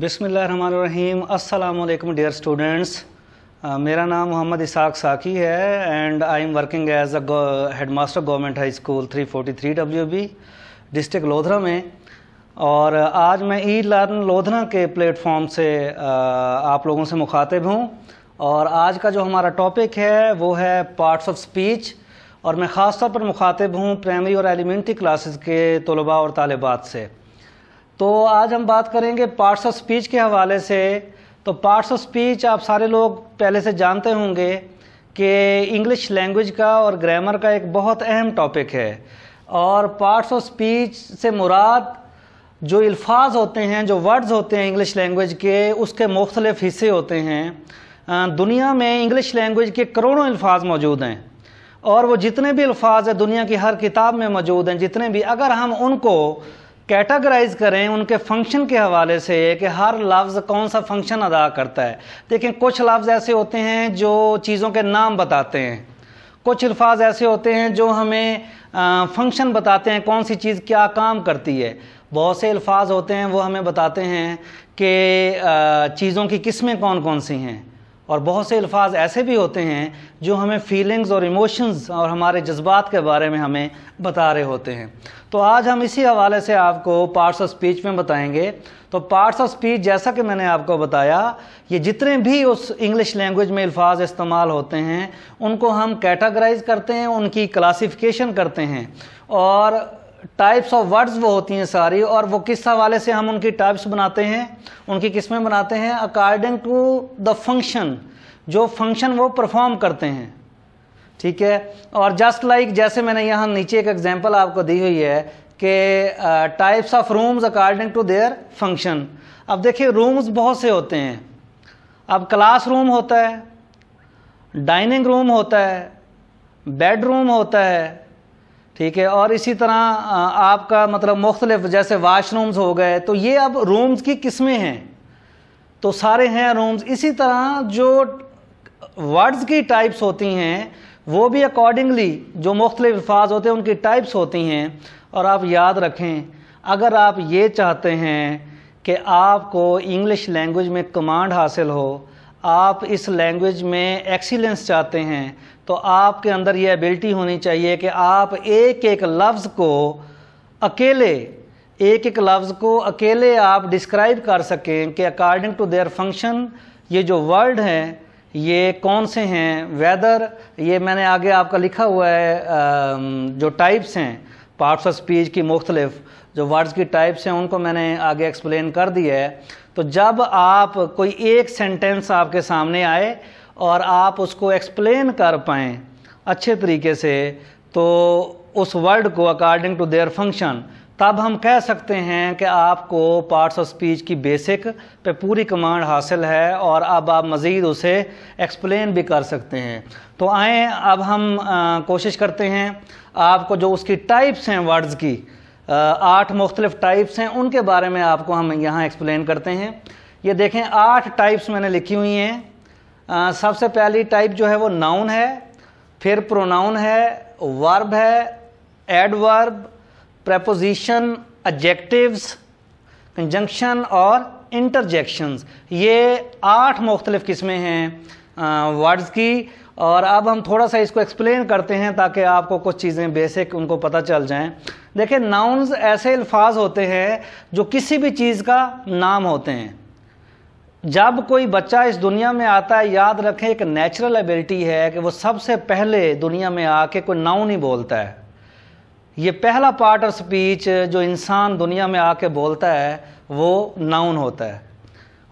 बिसमीम अल्लाम dear students मेरा नाम मोहम्मद इसाक साकी है and I am working as a head master government high school 343 B district Lodhra में और आज मैं ई लर्न लोधरा के प्लेटफॉर्म से आप लोगों से मुखातिब हूँ और आज का जो हमारा टॉपिक है वो है पार्ट्स ऑफ स्पीच और मैं ख़ास तौर पर मुखातिब हूँ प्राइमरी और एलिमेंट्री क्लासेस के तलबा और तालबात से तो आज हम बात करेंगे पार्ट्स ऑफ स्पीच के हवाले से तो पार्ट्स ऑफ स्पीच आप सारे लोग पहले से जानते होंगे कि इंग्लिश लैंग्वेज का और ग्रामर का एक बहुत अहम टॉपिक है और पार्ट्स ऑफ स्पीच से मुराद जो अल्फाज होते हैं जो वर्ड्स होते हैं इंग्लिश लैंग्वेज के उसके मुख्तलिफ हिस्से होते हैं दुनिया में इंग्लिश लैंग्वेज के करोड़ों अल्फाज मौजूद हैं और वो जितने भी अल्फाज हैं दुनिया की हर किताब में मौजूद हैं जितने भी अगर हम उनको कैटागराइज करें उनके फंक्शन के हवाले से कि हर लफ्ज़ कौन सा फंक्शन अदा करता है देखें कुछ लफ्ज़ ऐसे होते हैं जो चीज़ों के नाम बताते हैं कुछ अल्फाज ऐसे होते हैं जो हमें फंक्शन बताते हैं कौन सी चीज़ क्या काम करती है बहुत से अल्फाज होते हैं वो हमें बताते हैं कि चीज़ों की किस्में कौन कौन सी हैं और बहुत से अल्फाज ऐसे भी होते हैं जो हमें फीलिंग्स और इमोशंस और हमारे जज्बात के बारे में हमें बता रहे होते हैं तो आज हम इसी हवाले से आपको पार्ट्स ऑफ स्पीच में बताएंगे तो पार्ट्स ऑफ स्पीच जैसा कि मैंने आपको बताया ये जितने भी उस इंग्लिश लैंग्वेज में अल्फाज इस्तेमाल होते हैं उनको हम कैटागराइज करते हैं उनकी क्लासिफिकेशन करते हैं और टाइप्स ऑफ वर्ड्स वो होती हैं सारी और वो किस हवाले से हम उनकी टाइप्स बनाते हैं उनकी किस्में बनाते हैं अकॉर्डिंग टू द फंक्शन जो फंक्शन वो परफॉर्म करते हैं ठीक है और जस्ट लाइक like, जैसे मैंने यहाँ नीचे एक एग्जांपल आपको दी हुई है कि types of rooms according to their function अब देखिए रूम्स बहुत से होते हैं अब क्लास रूम होता है डाइनिंग रूम होता है बेडरूम होता है ठीक है और इसी तरह आपका मतलब मुख्तलिफ जैसे वाशरूम्स हो गए तो ये अब रूम्स की किस्में हैं तो सारे हैं रूम्स इसी तरह जो वर्ड्स की टाइप्स होती हैं वो भी अकॉर्डिंगली जो मुख्तलिफ अल्फाज होते हैं उनकी टाइप्स होती हैं और आप याद रखें अगर आप ये चाहते हैं कि आपको इंग्लिश लैंग्वेज में कमांड हासिल हो आप इस लैंग्वेज में एक्सीलेंस चाहते हैं तो आपके अंदर ये एबिलिटी होनी चाहिए कि आप एक एक लफ्ज़ को अकेले एक एक लफ्ज़ को अकेले आप डिस्क्राइब कर सकें कि अकॉर्डिंग टू देयर फंक्शन ये जो वर्ड हैं ये कौन से हैं वेदर ये मैंने आगे आपका लिखा हुआ है जो टाइप्स हैं पार्ट्स ऑफ स्पीच की मुख्तलिफ जो वर्ड्स की टाइप्स हैं उनको मैंने आगे एक्सप्लेन कर दिया है तो जब आप कोई एक सेंटेंस आपके सामने आए और आप उसको एक्सप्लेन कर पाएँ अच्छे तरीके से तो उस वर्ड को अकॉर्डिंग टू देयर फंक्शन तब हम कह सकते हैं कि आपको पार्ट्स ऑफ स्पीच की बेसिक पे पूरी कमांड हासिल है और अब आप मज़ीद उसे एक्सप्लेन भी कर सकते हैं तो आए अब हम आ, कोशिश करते हैं आपको जो उसकी टाइप्स हैं वर्ड्स की आठ मुख्तलिफ टाइप्स हैं उनके बारे में आपको हम यहाँ एक्सप्लेन करते हैं ये देखें आठ टाइप्स मैंने लिखी हुई हैं सबसे पहली टाइप जो है वो नाउन है फिर प्रोनाउन है वर्ब है एडवर्ब प्रपोजिशन एडजेक्टिव्स कंजंक्शन और इंटरजेक्शंस ये आठ मुख्तलिफ किस्में हैं वर्ड्स की और अब हम थोड़ा सा इसको एक्सप्लेन करते हैं ताकि आपको कुछ चीज़ें बेसिक उनको पता चल जाएं देखिए नाउन्स ऐसे अल्फाज होते हैं जो किसी भी चीज़ का नाम होते हैं जब कोई बच्चा इस दुनिया में आता है याद रखें एक नेचुरल एबिलिटी है कि वो सबसे पहले दुनिया में आके कोई नाउन नहीं बोलता है ये पहला पार्ट ऑफ स्पीच जो इंसान दुनिया में आके बोलता है वो नाउन होता है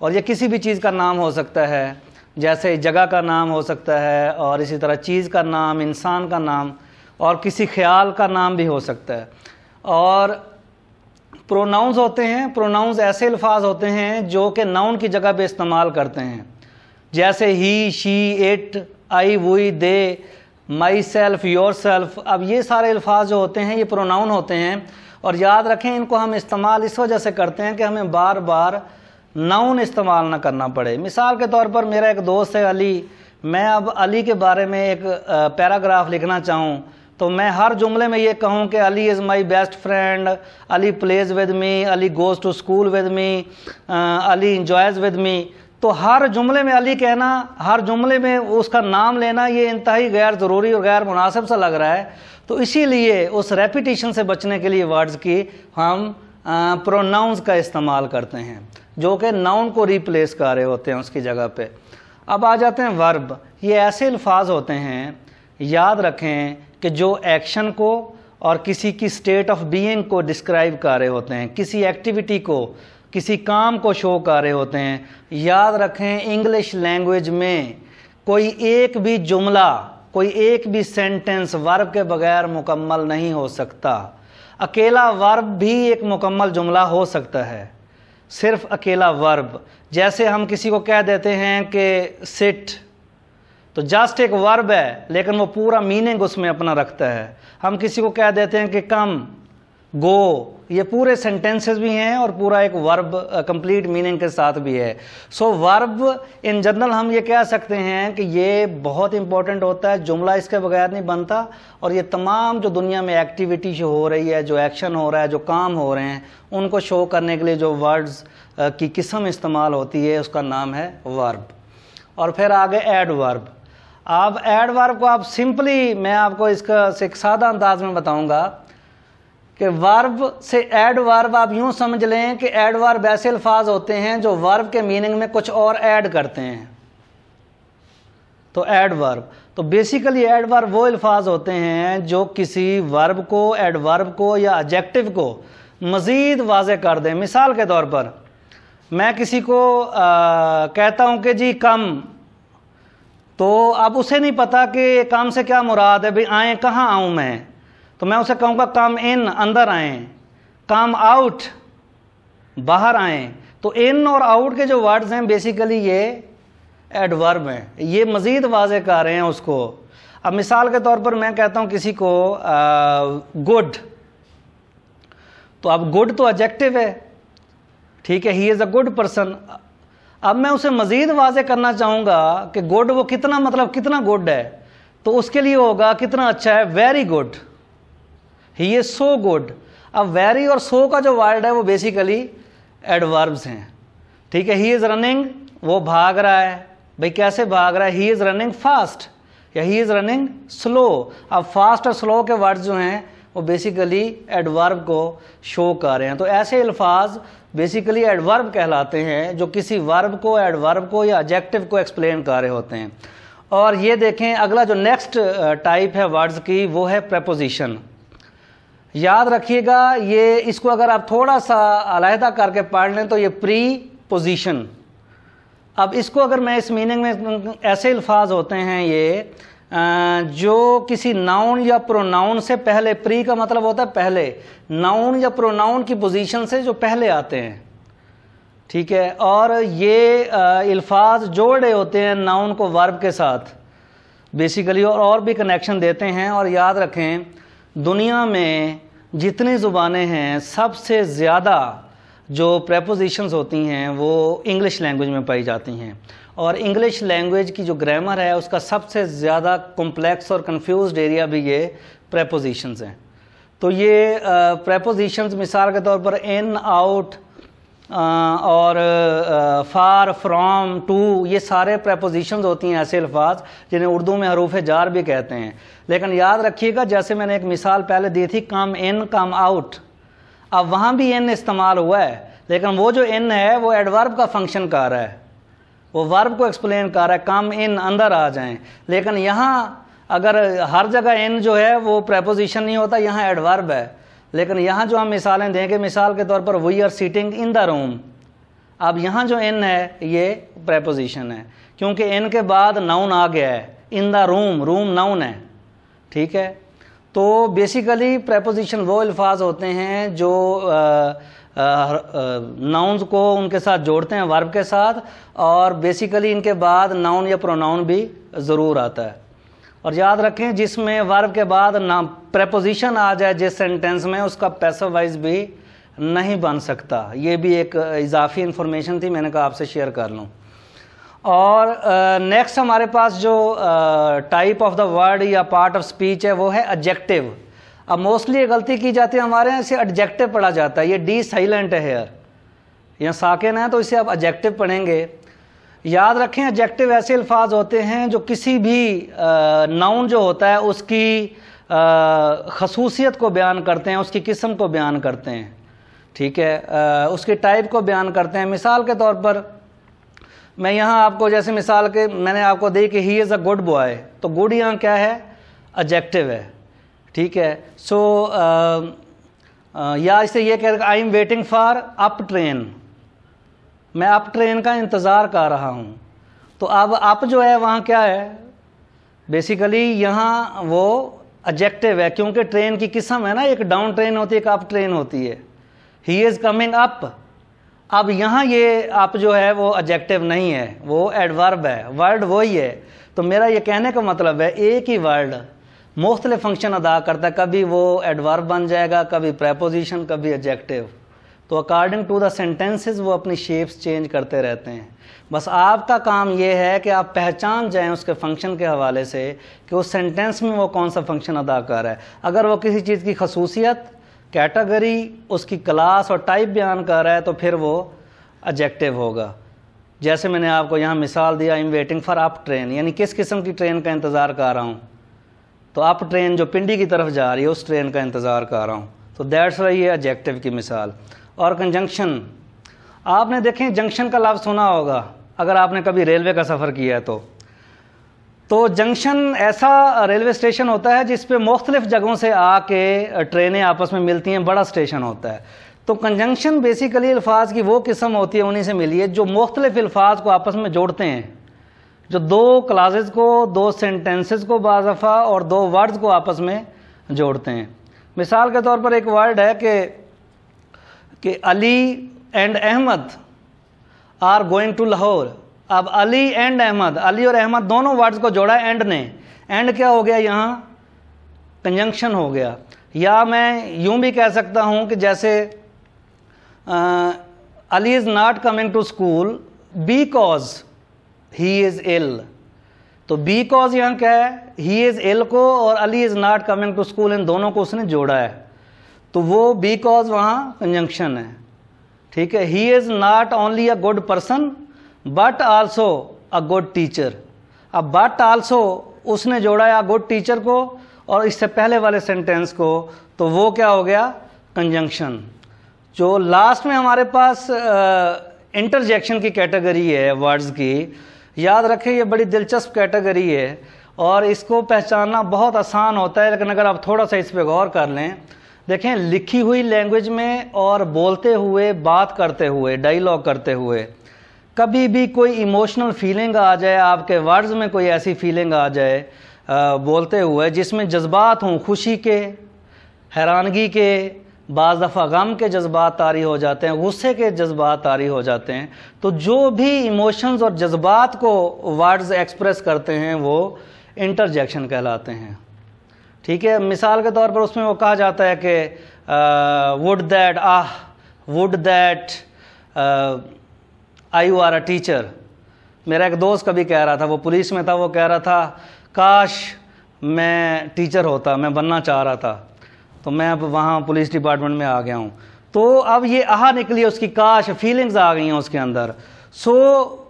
और ये किसी भी चीज़ का नाम हो सकता है जैसे जगह का नाम हो सकता है और इसी तरह चीज़ का नाम इंसान का नाम और किसी ख्याल का नाम भी हो सकता है और प्रोनाउंस होते हैं प्रोनाउंस ऐसे अल्फाज होते हैं जो कि नाउन की जगह पे इस्तेमाल करते हैं जैसे he she it I we they myself yourself अब ये सारे अल्फाज जो होते हैं ये प्रोनाउन होते हैं और याद रखें इनको हम इस्तेमाल इस वजह से करते हैं कि हमें बार बार नाउन इस्तेमाल ना करना पड़े मिसाल के तौर पर मेरा एक दोस्त है अली मैं अब अली के बारे में एक पैराग्राफ लिखना चाहूँ तो मैं हर जुमले में ये कहूँ कि Ali is my best friend Ali plays with me Ali goes to school with me Ali enjoys with me तो हर जुमले में अली कहना हर जुमले में उसका नाम लेना ये इंतहाई गैर ज़रूरी और गैर मुनासिब सा लग रहा है तो इसीलिए उस रेपिटेशन से बचने के लिए वर्ड्स की हम प्रोनाउंस का इस्तेमाल करते हैं जो कि नाउन को रिप्लेस कर रहे होते हैं उसकी जगह पे अब आ जाते हैं वर्ब ये ऐसे अल्फाज होते हैं याद रखें कि जो एक्शन को और किसी की स्टेट ऑफ बीइंग को डिस्क्राइब कर रहे होते हैं किसी एक्टिविटी को किसी काम को शो कर रहे होते हैं याद रखें इंग्लिश लैंग्वेज में कोई एक भी जुमला कोई एक भी सेंटेंस वर्ब के बगैर मुकम्मल नहीं हो सकता अकेला वर्ब भी एक मुकम्मल जुमला हो सकता है सिर्फ अकेला वर्ब जैसे हम किसी को कह देते हैं कि सिट तो जस्ट एक वर्ब है लेकिन वो पूरा मीनिंग उसमें अपना रखता है हम किसी को कह देते हैं कि कम गो ये पूरे सेंटेंसेस भी हैं और पूरा एक वर्ब कंप्लीट मीनिंग के साथ भी है सो वर्ब इन जनरल हम ये कह सकते हैं कि ये बहुत इंपॉर्टेंट होता है जुमला इसके बगैर नहीं बनता और ये तमाम जो दुनिया में एक्टिविटी जो हो रही है जो एक्शन हो रहा है जो काम हो रहे हैं उनको शो करने के लिए जो वर्ड्स की किस्म इस्तेमाल होती है उसका नाम है वर्ब और फिर आगे एड वर्ब आप एडवर्ब को आप सिंपली मैं आपको इसका एक सादा अंदाज में बताऊंगा कि वर्ब से एड वर्ब आप यूं समझ लें कि एड वर्ब ऐसे अल्फाज होते हैं जो वर्ब के मीनिंग में कुछ और ऐड करते हैं तो एड वर्ब तो बेसिकली एड वर्ब वो अल्फाज होते हैं जो किसी वर्ब को एड वर्ब को या एडजेक्टिव को मज़ीद वाज कर दें मिसाल के तौर पर मैं किसी को आ, कहता हूं कि जी कम तो अब उसे नहीं पता कि काम से क्या मुराद है भाई आए कहाँ आऊँ मैं तो मैं उसे कहूँगा काम इन अंदर आए काम आउट बाहर आए तो इन और आउट के जो वर्ड्स हैं बेसिकली ये एडवर्ब हैं ये मज़ीद वाजे कर रहे हैं उसको अब मिसाल के तौर पर मैं कहता हूँ किसी को गुड तो अब गुड तो एडजेक्टिव है ठीक है he is a good person अब मैं उसे मज़ीद वाजे करना चाहूँगा कि गुड वो कितना मतलब कितना गुड है तो उसके लिए होगा कितना अच्छा है very good he is so good अब वेरी और सो का जो वर्ड है वो बेसिकली एडवर्ब्स हैं ठीक है ही इज़ रनिंग वो भाग रहा है भाई कैसे भाग रहा है ही इज़ रनिंग फास्ट या ही इज़ रनिंग स्लो अब फास्ट और स्लो के वर्ड जो हैं वो बेसिकली एडवर्ब को शो कर रहे हैं तो ऐसे अल्फाज बेसिकली एडवर्ब कहलाते हैं जो किसी वर्ब को एडवर्ब को या एजेक्टिव को एक्सप्लेन कर रहे होते हैं और ये देखें अगला जो नेक्स्ट टाइप uh, है वर्ड्स की वो है प्रपोजिशन याद रखिएगा ये इसको अगर आप थोड़ा सा अलहदा करके पढ़ लें तो ये प्री पोजिशन अब इसको अगर मैं इस मीनिंग में ऐसे अल्फाज होते हैं ये जो किसी नाउन या प्रोनाउन से पहले प्री का मतलब होता है पहले नाउन या प्रोनाउन की पोजीशन से जो पहले आते हैं ठीक है और ये अल्फाज जोड़े होते हैं नाउन को वर्ब के साथ बेसिकली और और भी कनेक्शन देते हैं और याद रखें दुनिया में जितनी ज़ुबानें हैं सबसे ज़्यादा जो प्रेपोजिशंस होती हैं वो इंग्लिश लैंग्वेज में पाई जाती हैं और इंग्लिश लैंग्वेज की जो ग्रामर है उसका सबसे ज़्यादा कॉम्प्लेक्स और कन्फ्यूज एरिया भी ये प्रेपोजिशंस हैं तो ये प्रेपोजिशंस मिसाल के तौर पर इन आउट और फार फ्राम टू ये सारे प्रेपोजिशन होती हैं ऐसे अल्फाज जिन्हें उर्दू में हरूफ जार भी कहते हैं लेकिन याद रखिएगा जैसे मैंने एक मिसाल पहले दी थी कम इन कम आउट अब वहाँ भी एन इस्तेमाल हुआ है लेकिन वो जो एन है वो एडवर्ब का फंक्शन कर रहा है वो वर्ब को एक्सप्लेन कर रहा है कम इन अंदर आ जाए लेकिन यहाँ अगर हर जगह इन जो है वो प्रपोजिशन नहीं होता यहाँ एडवर्ब है लेकिन यहाँ जो हम मिसालें देंगे मिसाल के तौर पर we are sitting in the room अब यहाँ जो इन है ये प्रपोजिशन है क्योंकि इन के बाद नाउन आ गया है in the room room noun है ठीक है तो बेसिकली प्रेपोजिशन वो अल्फाज होते हैं जो नाउन्स को उनके साथ जोड़ते हैं वर्ब के साथ और बेसिकली इनके बाद नाउन या प्रोनाउन भी ज़रूर आता है और याद रखें जिसमें वर्ब के बाद ना प्रेपोजिशन आ जाए जिस सेंटेंस में उसका पैसा वाइज भी नहीं बन सकता ये भी एक इजाफी इन्फॉर्मेशन थी मैंने कहा आपसे शेयर कर लूँ और नेक्स्ट हमारे पास जो टाइप ऑफ द वर्ड या पार्ट ऑफ स्पीच है वो है एडजेक्टिव अब मोस्टली ये गलती की जाती है हमारे यहाँ इसे एडजेक्टिव पढ़ा जाता है ये डी साइलेंट है हेयर यहाँ साकिन है तो इसे आप एडजेक्टिव पढ़ेंगे याद रखें एडजेक्टिव ऐसे अल्फाज होते हैं जो किसी भी नाउन जो होता है उसकी खसूसियत को बयान करते हैं उसकी किस्म को बयान करते हैं ठीक है आ, उसकी टाइप को बयान करते हैं मिसाल के तौर पर मैं यहाँ आपको जैसे मिसाल के मैंने आपको दी कि he is a good boy तो गुड यहाँ क्या है एजेक्टिव है ठीक है सो so, uh, uh, या इसे ये कह I am waiting for up train मैं अप ट्रेन का इंतज़ार कर रहा हूँ तो अब अप जो है वहाँ क्या है बेसिकली यहाँ वो एजेक्टिव है क्योंकि ट्रेन की किस्म है ना एक डाउन ट्रेन होती है एक अप ट्रेन होती है ही इज़ कमिंग अप अब यहाँ ये आप जो है वो एडजेक्टिव नहीं है वो एडवर्ब है वर्ड वही है तो मेरा ये कहने का मतलब है एक ही वर्ड मुख्तलिफ फंक्शन अदा करता है कभी वो एडवर्ब बन जाएगा कभी प्रेपोजिशन कभी एडजेक्टिव तो अकॉर्डिंग टू द सेंटेंसेस वो अपनी शेप्स चेंज करते रहते हैं बस आपका काम ये है कि आप पहचान जाएं उसके फंक्शन के हवाले से कि उस सेंटेंस में वो कौन सा फंक्शन अदा कर रहा है अगर वो किसी चीज़ की खसूसियत कैटेगरी उसकी क्लास और टाइप बयान कर रहा है तो फिर वो एडजेक्टिव होगा जैसे मैंने आपको यहाँ मिसाल दिया I am waiting for up train यानी किस किस्म की ट्रेन का इंतज़ार कर रहा हूँ तो अप ट्रेन जो पिंडी की तरफ जा रही है उस ट्रेन का इंतज़ार कर रहा हूँ तो दैट्स वाई ये एडजेक्टिव की मिसाल और कंजंक्शन आपने देखें जंक्शन का लाभ सुना होगा अगर आपने कभी रेलवे का सफ़र किया है तो तो जंक्शन ऐसा रेलवे स्टेशन होता है जिस मुख्तलिफ जगहों से आके ट्रेनें आपस में मिलती हैं बड़ा स्टेशन होता है तो कंजंक्शन बेसिकली अल्फाज की वो किस्म होती है उन्हीं से मिली है जो मुख्तलिफ अल्फाज को आपस में जोड़ते हैं जो दो क्लाजेज को दो सेंटेंसेस को बाज़फ़ा और दो वर्ड्स को आपस में जोड़ते हैं मिसाल के तौर पर एक वर्ड है कि कि Ali and Ahmad are going to Lahore अब अली एंड अहमद अली और अहमद दोनों वर्ड्स को जोड़ा एंड ने एंड क्या हो गया यहाँ कंजंक्शन हो गया या मैं यूं भी कह सकता हूँ कि जैसे Ali is not coming to school cause he is ill तो कॉज यहाँ क्या है ही इज़ इल को और Ali is not coming to school इन दोनों को उसने जोड़ा है तो वो कॉज वहाँ कंजंक्शन है ठीक है he is not only a good person but also a good teacher अब बट आल्सो उसने जोड़ा है गुड टीचर को और इससे पहले वाले सेंटेंस को तो वो क्या हो गया कंजंक्शन जो लास्ट में हमारे पास इंटरजेक्शन uh, की कैटेगरी है वर्ड्स की याद रखें ये बड़ी दिलचस्प कैटेगरी है और इसको पहचानना बहुत आसान होता है लेकिन अगर आप थोड़ा सा इस पर गौर कर लें देखें लिखी हुई लैंग्वेज में और बोलते हुए बात करते हुए डायलॉग करते हुए कभी भी कोई इमोशनल फीलिंग आ जाए आपके वर्ड्स में कोई ऐसी फीलिंग आ जाए आ, बोलते हुए जिसमें जज्बात हों खुशी के हैरानगी के बाज़ दफ़ा गम के जज्बात तारी हो जाते हैं गुस्से के जज्बात तारी हो जाते हैं तो जो भी इमोशंस और जज्बात को वर्ड्स एक्सप्रेस करते हैं वो इंटरजेक्शन कहलाते हैं ठीक है मिसाल के तौर पर उसमें वो कहा जाता है कि would that ah would that I you are a teacher मेरा एक दोस्त कभी कह रहा था वो पुलिस में था वो कह रहा था काश मैं टीचर होता मैं बनना चाह रहा था तो मैं अब वहाँ पुलिस डिपार्टमेंट में आ गया हूँ तो अब ये आह निकली उसकी काश फीलिंग्स आ गई हैं उसके अंदर सो so,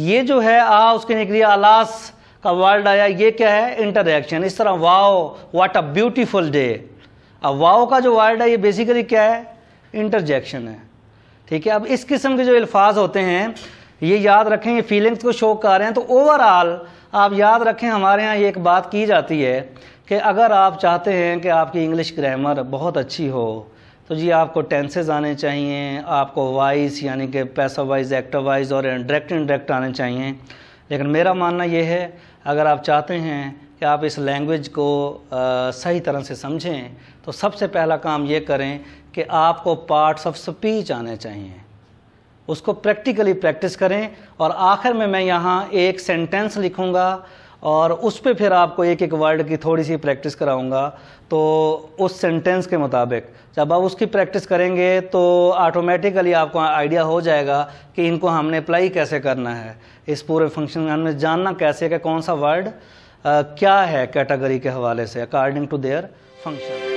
ये जो है आ उसके निकली आलास का वर्ड आया ये क्या है इंटरेक्शन इस तरह wow what a beautiful day अब वाओ का जो वर्ड है ये बेसिकली क्या है इंटरजेक्शन है ठीक है अब इस किस्म के जो अल्फाज होते हैं ये याद रखें ये फीलिंग्स को शो कर रहे हैं तो ओवरऑल आप याद रखें हमारे यहाँ ये एक बात की जाती है कि अगर आप चाहते हैं कि आपकी इंग्लिश ग्रामर बहुत अच्छी हो तो जी आपको टेंसेज आने चाहिए आपको वाइस यानी कि पैसा वाइज एक्टर वाइज और डायरेक्ट इनडायरेक्ट आने चाहिए लेकिन मेरा मानना यह है अगर आप चाहते हैं कि आप इस लैंग्वेज को आ, सही तरह से समझें तो सबसे पहला काम ये करें कि आपको पार्ट्स ऑफ स्पीच आने चाहिए उसको प्रैक्टिकली प्रैक्टिस करें और आखिर में मैं यहाँ एक सेंटेंस लिखूँगा और उस पर फिर आपको एक एक वर्ड की थोड़ी सी प्रैक्टिस कराऊंगा तो उस सेंटेंस के मुताबिक जब आप उसकी प्रैक्टिस करेंगे तो ऑटोमेटिकली आपको आइडिया हो जाएगा कि इनको हमने अप्लाई कैसे करना है इस पूरे फंक्शन में जानना कैसे कि कौन सा वर्ड क्या है कैटेगरी के हवाले से अकॉर्डिंग टू देयर फंक्शन